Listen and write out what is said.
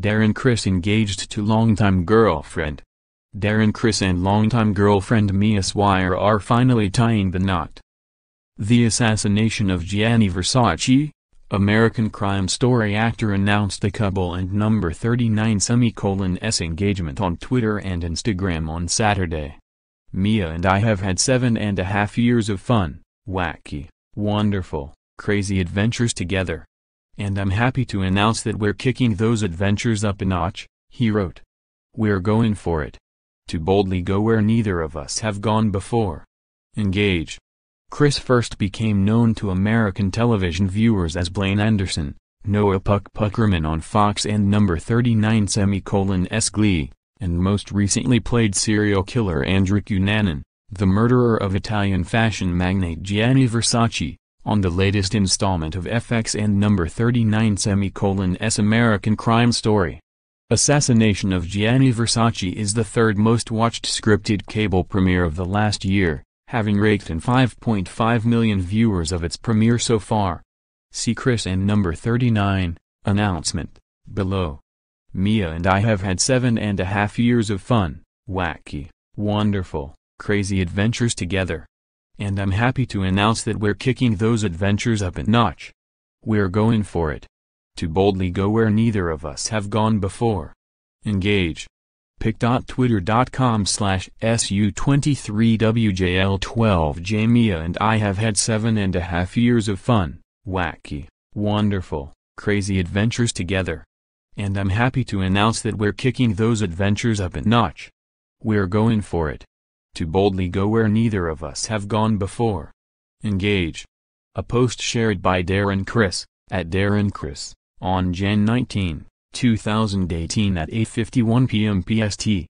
Darren Chris engaged to longtime girlfriend. Darren Chris and longtime girlfriend Mia Swire are finally tying the knot. The assassination of Gianni Versace, American crime story actor announced the couple and number 39 s engagement on Twitter and Instagram on Saturday. Mia and I have had seven and a half years of fun, wacky, wonderful, crazy adventures together and I'm happy to announce that we're kicking those adventures up a notch, he wrote. We're going for it. To boldly go where neither of us have gone before. Engage. Chris first became known to American television viewers as Blaine Anderson, Noah Puck Puckerman on Fox and number 39 semicolon S Glee, and most recently played serial killer Andrew Cunanan, the murderer of Italian fashion magnate Gianni Versace, on the latest installment of FX and number 39 semicolon S American Crime Story. Assassination of Gianni Versace is the third most watched scripted cable premiere of the last year, having raked in 5.5 million viewers of its premiere so far. See Chris and number 39, announcement, below. Mia and I have had seven and a half years of fun, wacky, wonderful, crazy adventures together and I'm happy to announce that we're kicking those adventures up a notch. We're going for it. To boldly go where neither of us have gone before. Engage. Pic.twitter.com slash SU23WJL12 Jamia and I have had seven and a half years of fun, wacky, wonderful, crazy adventures together. And I'm happy to announce that we're kicking those adventures up a notch. We're going for it to boldly go where neither of us have gone before. Engage. A post shared by Darren Chris, at Darren Chris, on Jan 19, 2018 at 8.51 p.m. PST.